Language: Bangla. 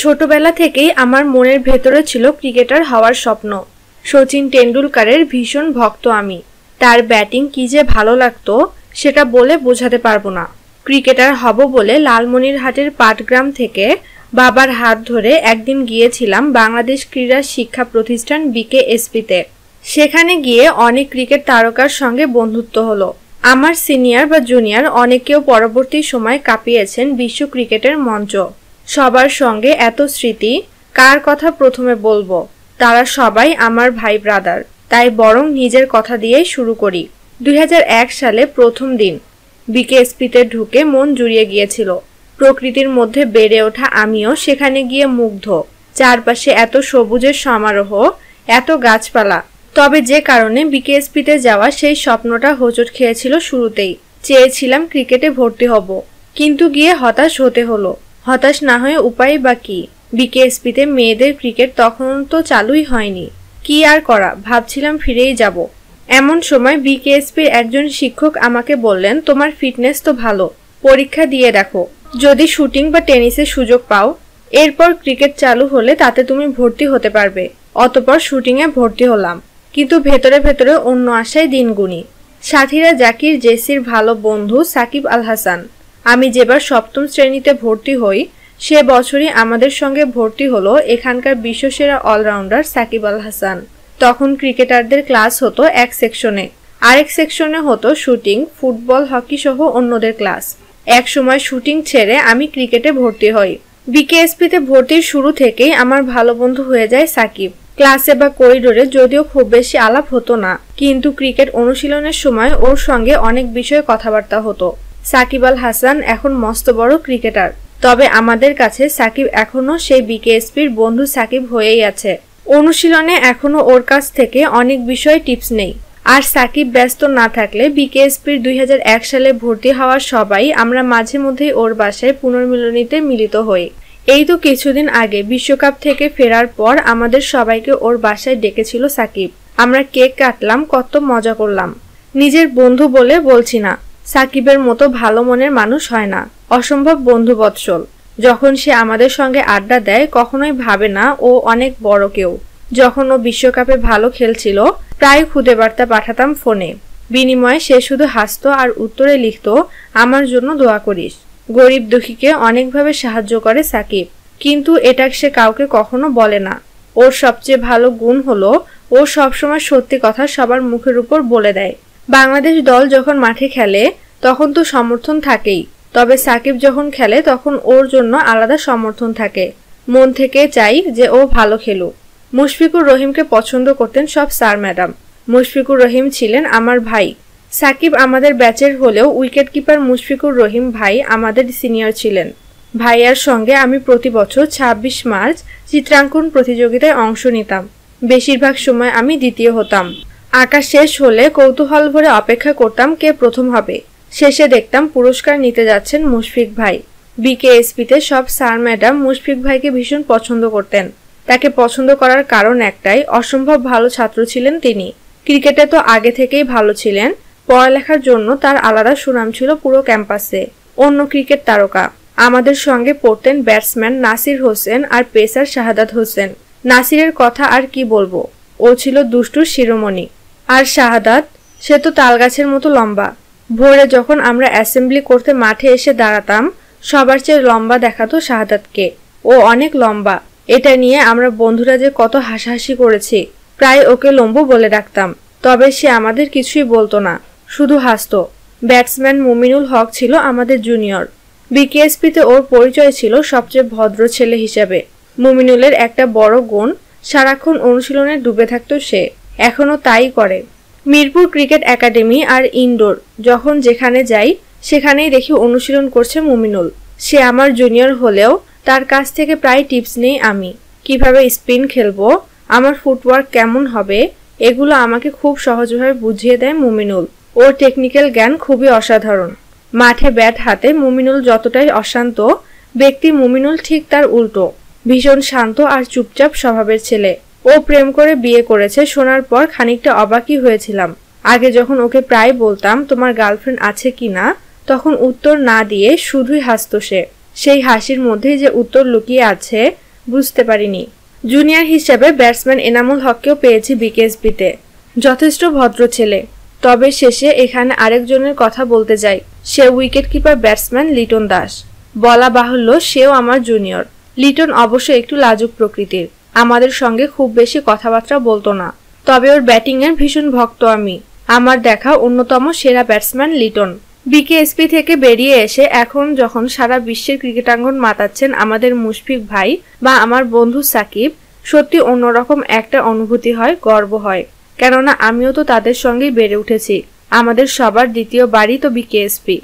ছোটবেলা থেকেই আমার মনের ভেতরে ছিল ক্রিকেটার হওয়ার স্বপ্ন শচীন টেন্ডুলকারের ভীষণ ভক্ত আমি তার ব্যাটিং কি যে ভালো লাগতো সেটা বলে বোঝাতে পারবো না ক্রিকেটার হব বলে লালমনিরহাটের পাটগ্রাম থেকে বাবার হাত ধরে একদিন গিয়েছিলাম বাংলাদেশ ক্রীড়া শিক্ষা প্রতিষ্ঠান বিকেএসপিতে সেখানে গিয়ে অনেক ক্রিকেট তারকার সঙ্গে বন্ধুত্ব হলো আমার সিনিয়র বা জুনিয়র অনেকেও পরবর্তী সময় কাঁপিয়েছেন বিশ্ব ক্রিকেটের মঞ্চ সবার সঙ্গে এত স্মৃতি কার কথা প্রথমে বলবো তারা সবাই আমার ভাই ব্রাদার তাই বরং নিজের কথা দিয়েই শুরু করি দুই সালে প্রথম দিন বিকেএসপিতে ঢুকে মন জুড়িয়ে গিয়েছিল প্রকৃতির মধ্যে বেড়ে ওঠা আমিও সেখানে গিয়ে মুগ্ধ চারপাশে এত সবুজের সমারোহ এত গাছপালা তবে যে কারণে বিকেএসপিতে যাওয়া সেই স্বপ্নটা হোঁচট খেয়েছিল শুরুতেই চেয়েছিলাম ক্রিকেটে ভর্তি হব কিন্তু গিয়ে হতাশ হতে হলো হতাশ না হয়ে উপায় বা কি বিকেএসপিতে মেয়েদের ক্রিকেট তখন তো চালুই হয়নি কি আর করা ভাবছিলাম ফিরেই যাব এমন সময় বিকেএসপির একজন শিক্ষক আমাকে বললেন তোমার ফিটনেস তো ভালো পরীক্ষা দিয়ে দেখো যদি শুটিং বা টেনিসের সুযোগ পাও এরপর ক্রিকেট চালু হলে তাতে তুমি ভর্তি হতে পারবে অতপর শুটিংয়ে ভর্তি হলাম কিন্তু ভেতরে ভেতরে অন্য আশায় দিন সাথীরা জাকির জেসির ভালো বন্ধু সাকিব আল হাসান আমি যেবার সপ্তম শ্রেণীতে ভর্তি হই সে বছরই আমাদের সঙ্গে ভর্তি হলো এখানকার বিশ্বসেরা অলরাউন্ডার সাকিব আল হাসান তখন ক্রিকেটারদের ক্লাস হতো এক সেকশনে আরেক সেকশনে হতো শুটিং ফুটবল হকি সহ অন্যদের ক্লাস এক সময় শুটিং ছেড়ে আমি ক্রিকেটে ভর্তি হই বিকেএসপিতে ভর্তির শুরু থেকেই আমার ভালো বন্ধু হয়ে যায় সাকিব ক্লাসে বা করিডোরে যদিও খুব বেশি আলাপ হতো না কিন্তু ক্রিকেট অনুশীলনের সময় ওর সঙ্গে অনেক বিষয়ে কথাবার্তা হতো সাকিব আল হাসান এখন মস্ত বড় ক্রিকেটার তবে আমাদের কাছে সাকিব এখনও সেই বিকেএসপির বন্ধু সাকিব হয়েই আছে অনুশীলনে এখনও ওর কাছ থেকে অনেক বিষয় টিপস নেই আর সাকিব ব্যস্ত না থাকলে বিকেএসপির দুই সালে ভর্তি হওয়া সবাই আমরা মাঝে মধ্যেই ওর বাসায় পুনর্মিলনীতে মিলিত হই এই তো কিছুদিন আগে বিশ্বকাপ থেকে ফেরার পর আমাদের সবাইকে ওর বাসায় ডেকেছিল সাকিব আমরা কেক কাটলাম কত মজা করলাম নিজের বন্ধু বলে বলছি না সাকিবের মতো ভালো মনের মানুষ হয় না অসম্ভব বন্ধুবৎসল যখন সে আমাদের সঙ্গে আড্ডা দেয় কখনোই ভাবে না ও অনেক বড় কেউ যখন ও বিশ্বকাপে ভালো খেলছিল প্রায় খুদে বার্তা পাঠাতাম ফোনে বিনিময়ে সে শুধু হাসত আর উত্তরে লিখত আমার জন্য দোয়া করিস গরিব দুঃখীকে অনেকভাবে সাহায্য করে সাকিব কিন্তু এটা সে কাউকে কখনো বলে না ওর সবচেয়ে ভালো গুণ হলো ও সবসময় সত্যি কথা সবার মুখের উপর বলে দেয় বাংলাদেশ দল যখন মাঠে খেলে তখন তো সমর্থন থাকেই তবে সাকিব যখন খেলে তখন ওর জন্য আলাদা সমর্থন থাকে মন থেকে চাই যে ও ভালো খেলুক মুশফিকুর রহিমকে পছন্দ করতেন সব স্যার ম্যাডাম মুশফিকুর রহিম ছিলেন আমার ভাই সাকিব আমাদের ব্যাচের হলেও উইকেট কিপার মুশফিকুর রহিম ভাই আমাদের সিনিয়র ছিলেন ভাইয়ার সঙ্গে আমি প্রতি বছর ছাব্বিশ মার্চ চিত্রাঙ্কন প্রতিযোগিতায় অংশ নিতাম বেশিরভাগ সময় আমি দ্বিতীয় হতাম আঁকা শেষ হলে কৌতূহল ভরে অপেক্ষা করতাম কে প্রথম হবে শেষে দেখতাম পুরস্কার নিতে যাচ্ছেন মুশফিক ভাই বিকেএসপিতে সব স্যার ম্যাডাম মুশফিক ভাইকে ভীষণ পছন্দ করতেন তাকে পছন্দ করার কারণ একটাই অসম্ভব ভালো ছাত্র ছিলেন তিনি ক্রিকেটে তো আগে থেকেই ভালো ছিলেন পড়ালেখার জন্য তার আলাদা সুনাম ছিল পুরো ক্যাম্পাসে অন্য ক্রিকেট তারকা আমাদের সঙ্গে পড়তেন ব্যাটসম্যান নাসির হোসেন আর পেসার শাহাদাত হোসেন নাসিরের কথা আর কি বলবো ও ছিল দুষ্টুর শিরোমণি আর শাহাদাত সে তো তালগাছের মতো লম্বা ভোরে যখন আমরা অ্যাসেম্বলি করতে মাঠে এসে দাঁড়াতাম সবার চেয়ে লম্বা দেখাতো শাহাদাতকে ও অনেক লম্বা এটা নিয়ে আমরা বন্ধুরা যে কত হাসাহাসি করেছি প্রায় ওকে লম্বু বলে ডাকতাম তবে সে আমাদের কিছুই বলতো না শুধু হাসত ব্যাটসম্যান মুমিনুল হক ছিল আমাদের জুনিয়র বিকেএসপিতে ওর পরিচয় ছিল সবচেয়ে ভদ্র ছেলে হিসাবে মুমিনুলের একটা বড় গুণ সারাক্ষণ অনুশীলনে ডুবে থাকত সে এখনও তাই করে মিরপুর ক্রিকেট একাডেমি আর ইনডোর যখন যেখানে যাই সেখানেই দেখি অনুশীলন করছে মুমিনুল সে আমার জুনিয়র হলেও তার কাছ থেকে প্রায় টিপস নেই আমি কিভাবে স্পিন খেলবো আমার ফুটওয়ার্ক কেমন হবে এগুলো আমাকে খুব সহজভাবে বুঝিয়ে দেয় মুমিনুল ওর টেকনিক্যাল জ্ঞান খুবই অসাধারণ মাঠে ব্যাট হাতে মুমিনুল যতটাই অশান্ত ব্যক্তি মুমিনুল ঠিক তার উল্টো ভীষণ শান্ত আর চুপচাপ স্বভাবের ছেলে ও প্রেম করে বিয়ে করেছে শোনার পর খানিকটা অবাকই হয়েছিলাম আগে যখন ওকে প্রায় বলতাম তোমার গার্লফ্রেন্ড আছে কি না তখন উত্তর না দিয়ে শুধুই হাসত সে সেই হাসির মধ্যেই যে উত্তর লুকিয়ে আছে বুঝতে পারিনি জুনিয়র হিসাবে ব্যাটসম্যান এনামুল হককেও পেয়েছি বিকেএসপিতে যথেষ্ট ভদ্র ছেলে তবে শেষে এখানে আরেকজনের কথা বলতে যাই সে wicket keeper batsman Liton Das বলা বাহুল্য সেও আমার জুনিয়র লিটন অবশ্য একটু লাজুক প্রকৃতির আমাদের সঙ্গে খুব বেশি কথাবার্তা বলতো না তবে ওর ব্যাটিংয়ের ভীষণ ভক্ত আমি আমার দেখা অন্যতম সেরা ব্যাটসম্যান লিটন বিকেএসপি থেকে বেরিয়ে এসে এখন যখন সারা বিশ্বের ক্রিকেটাঙ্গন মাতাচ্ছেন আমাদের মুশফিক ভাই বা আমার বন্ধু সাকিব সত্যি অন্যরকম একটা অনুভূতি হয় গর্ব হয় কেননা আমিও তো তাদের সঙ্গেই বেড়ে উঠেছি আমাদের সবার দ্বিতীয় বাড়ি তো বিকেএসপি